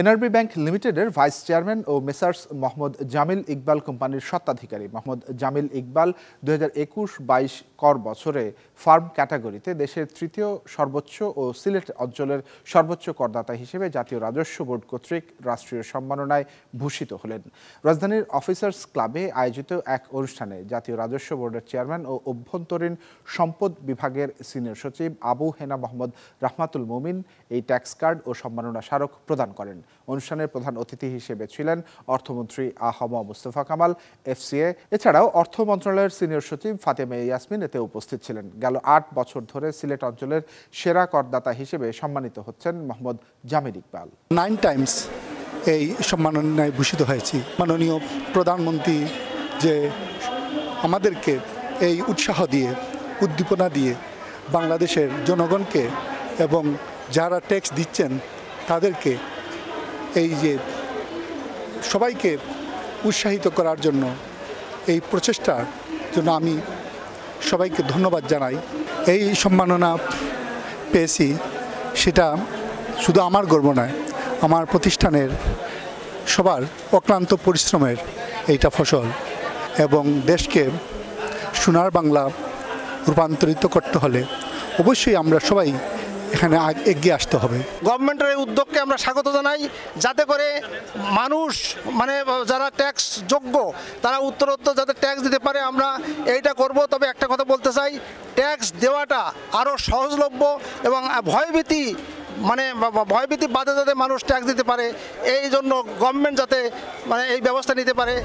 NRB bank লিমিটেডের vice chairman ও messrs Mohammad Jamil Iqbal কোম্পানির স্বত্বাধিকারী মোহাম্মদ জামিল ইকবাল দু হাজার একুশ বাইশ কর বছরে ফার্ম ক্যাটাগরিতে দেশের তৃতীয় সর্বোচ্চ ও সিলেট অঞ্চলের সর্বোচ্চ করদাতা হিসেবে জাতীয় রাজস্ব বোর্ড কর্তৃক রাষ্ট্রীয় সম্মাননায় ভূষিত হলেন রাজধানীর অফিসার্স ক্লাবে আয়োজিত এক অনুষ্ঠানে জাতীয় রাজস্ব বোর্ডের চেয়ারম্যান ও অভ্যন্তরীণ সম্পদ বিভাগের সিনিয়র সচিব আবু হেনা মোহাম্মদ রাহমাতুল মোমিন এই ট্যাক্স কার্ড ও সম্মাননা স্মারক প্রদান করেন অনুষ্ঠানের প্রধান অতিথি হিসেবে ছিলেন অর্থমন্ত্রী আহমা মুস্তফা কামাল এফসিএ এছাড়াও অর্থ মন্ত্রণালয়ের সিনিয়র সচিব ফাতেমে ইয়াসমিন এতে উপস্থিত ছিলেন গেল আট বছর ধরে সিলেট অঞ্চলের সেরা করদাতা হিসেবে সম্মানিত হচ্ছেন মোহাম্মদ জামির ইকবাল নাইন টাইমস এই সম্মাননায় ভূষিত হয়েছি মাননীয় প্রধানমন্ত্রী যে আমাদেরকে এই উৎসাহ দিয়ে উদ্দীপনা দিয়ে বাংলাদেশের জনগণকে এবং যারা ট্যাক্স দিচ্ছেন তাদেরকে এই যে সবাইকে উৎসাহিত করার জন্য এই প্রচেষ্টার জন্য আমি সবাইকে ধন্যবাদ জানাই এই সম্মাননা পেয়েছি সেটা শুধু আমার গর্ব নয় আমার প্রতিষ্ঠানের সবার অক্লান্ত পরিশ্রমের এইটা ফসল এবং দেশকে সোনার বাংলা রূপান্তরিত করতে হলে অবশ্যই আমরা সবাই এখানে এগিয়ে আসতে হবে গভর্নমেন্টের এই উদ্যোগকে আমরা স্বাগত জানাই যাতে করে মানুষ মানে যারা ট্যাক্স যোগ্য তারা উত্তরোত্তর যাতে ট্যাক্স দিতে পারে আমরা এইটা করব তবে একটা কথা বলতে চাই ট্যাক্স দেওয়াটা আরও সহজলভ্য এবং ভয়ভীতি মানে ভয়ভীতি বাদে যাতে মানুষ ট্যাক্স দিতে পারে এই জন্য গভর্নমেন্ট যাতে মানে এই ব্যবস্থা নিতে পারে